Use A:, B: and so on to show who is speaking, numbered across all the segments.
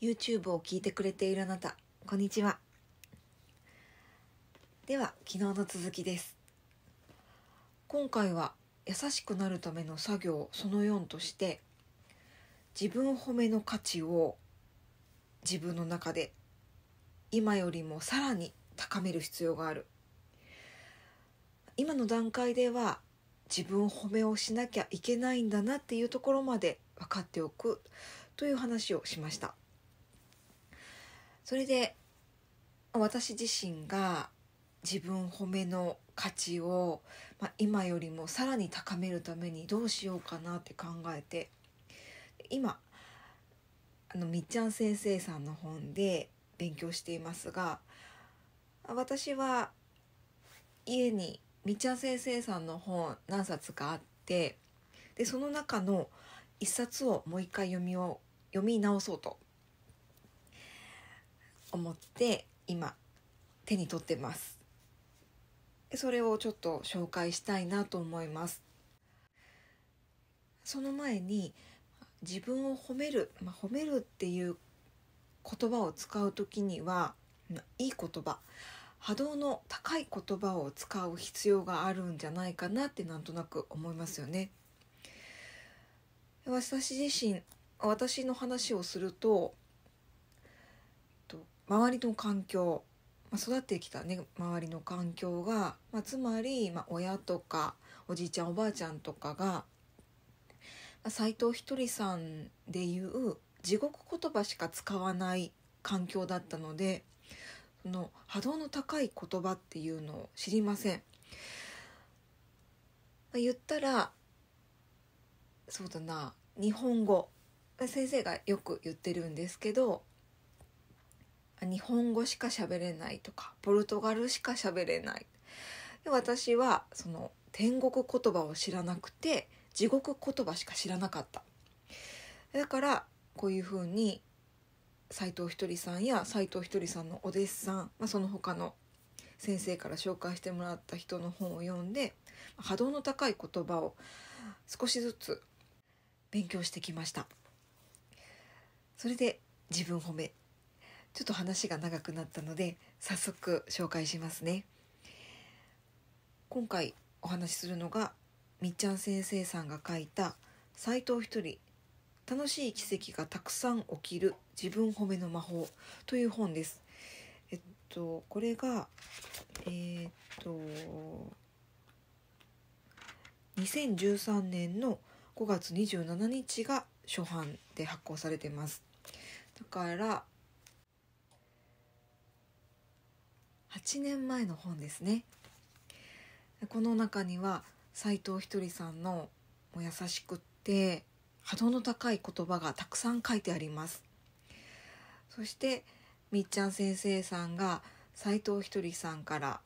A: YouTube を聞いてくれているあなた、こんにちは。では、昨日の続きです。今回は、優しくなるための作業その4として、自分褒めの価値を自分の中で今よりもさらに高める必要がある。今の段階では自分褒めをしなきゃいけないんだなっていうところまで分かっておくという話をしました。それで私自身が自分褒めの価値を、まあ、今よりもさらに高めるためにどうしようかなって考えて今あのみっちゃん先生さんの本で勉強していますが私は家にみっちゃん先生さんの本何冊かあってでその中の一冊をもう一回読みを読み直そうと思って今手に取ってますそれをちょっと紹介したいなと思いますその前に自分を褒める、まあ、褒めるっていう言葉を使う時にはいい言葉波動の高い言葉を使う必要があるんじゃないかなってなんとなく思いますよね。私自身私の話をすると周りの環境、まあ、育ってきたね周りの環境が、まあ、つまり、まあ、親とかおじいちゃんおばあちゃんとかが斎、まあ、藤ひとりさんでいう地獄言葉しか使わない環境だったのでその波動の高い言葉っていうのを知りません。まあ、言ったらそうだな日本語先生がよく言ってるんですけど日本語しか喋れないとかポルトガルしか喋れないで私はその天国言葉を知らなくて地獄言葉しか知らなかっただからこういうふうに斎藤ひとりさんや斎藤ひとりさんのお弟子さん、まあ、その他の先生から紹介してもらった人の本を読んで波動の高い言葉を少しずつ勉強してきました。それで自分褒めちょっと話が長くなったので早速紹介しますね今回お話しするのがみっちゃん先生さんが書いた「斎藤一人楽しい奇跡がたくさん起きる自分褒めの魔法」という本です。えっとこれがえー、っと2013年の5月27日が初版で発行されてます。だから8年前の本ですねこの中には斎藤ひとりさんのも優しくって波動の高い言葉がたくさん書いてありますそしてみっちゃん先生さんが斎藤ひとりさんから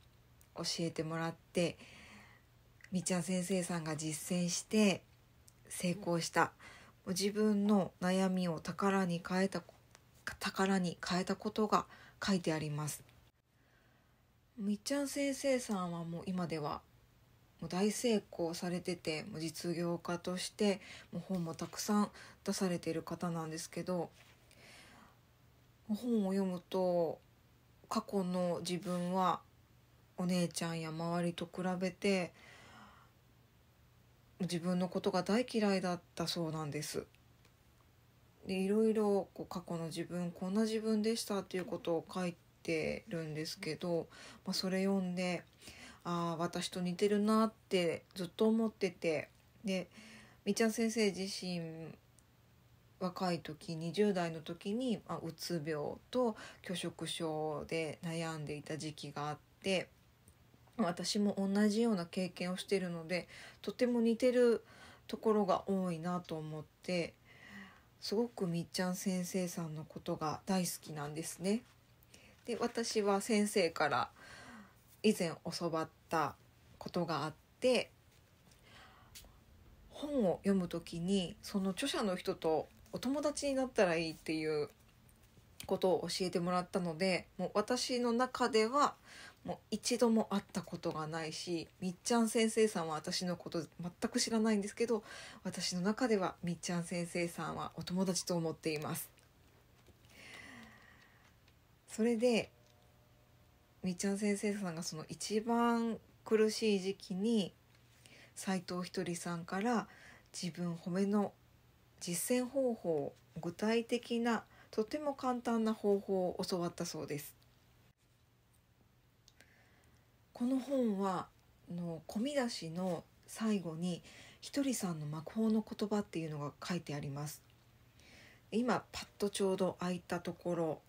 A: 教えてもらってみっちゃん先生さんが実践して成功した自分の悩みを宝に変えた宝に変えたことが書いてありますみっちゃん先生さんはもう今ではもう大成功されててもう実業家としてもう本もたくさん出されている方なんですけど本を読むと過去の自分はお姉ちゃんや周りと比べて自分のことが大嫌いだったそうなんです。でいろいろこう過去の自分こんな自分でしたっていうことを書いてるんですけど、まあ、それ読んでああ私と似てるなってずっと思っててでみちゃん先生自身若い時20代の時に、まあ、うつ病と拒食症で悩んでいた時期があって私も同じような経験をしているのでとても似てるところが多いなと思ってすごくみっちゃん先生さんのことが大好きなんですね。で私は先生から以前教わったことがあって本を読む時にその著者の人とお友達になったらいいっていうことを教えてもらったのでもう私の中ではもう一度も会ったことがないしみっちゃん先生さんは私のこと全く知らないんですけど私の中ではみっちゃん先生さんはお友達と思っています。それでみっちゃん先生さんがその一番苦しい時期に斎藤ひとりさんから自分褒めの実践方法具体的なとても簡単な方法を教わったそうです。この本はの込み出しの最後にひとりさんの魔法の言葉っていうのが書いてあります。今パッとちょうど空いたところ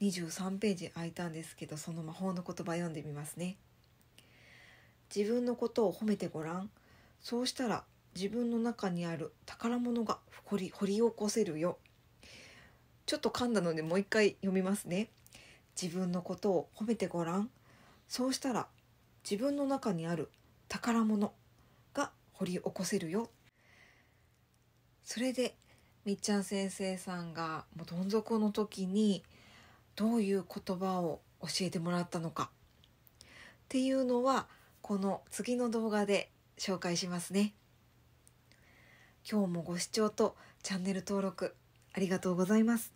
A: 23ページ空いたんですけどその魔法の言葉読んでみますね自分のことを褒めてごらんそうしたら自分の中にある宝物が掘り掘り起こせるよちょっと噛んだのでもう一回読みますね自分のことを褒めてごらんそうしたら自分の中にある宝物が掘り起こせるよそれでみっちゃん先生さんがもうどん底の時に「どういう言葉を教えてもらったのかっていうのはこの次の動画で紹介しますね。今日もご視聴とチャンネル登録ありがとうございます。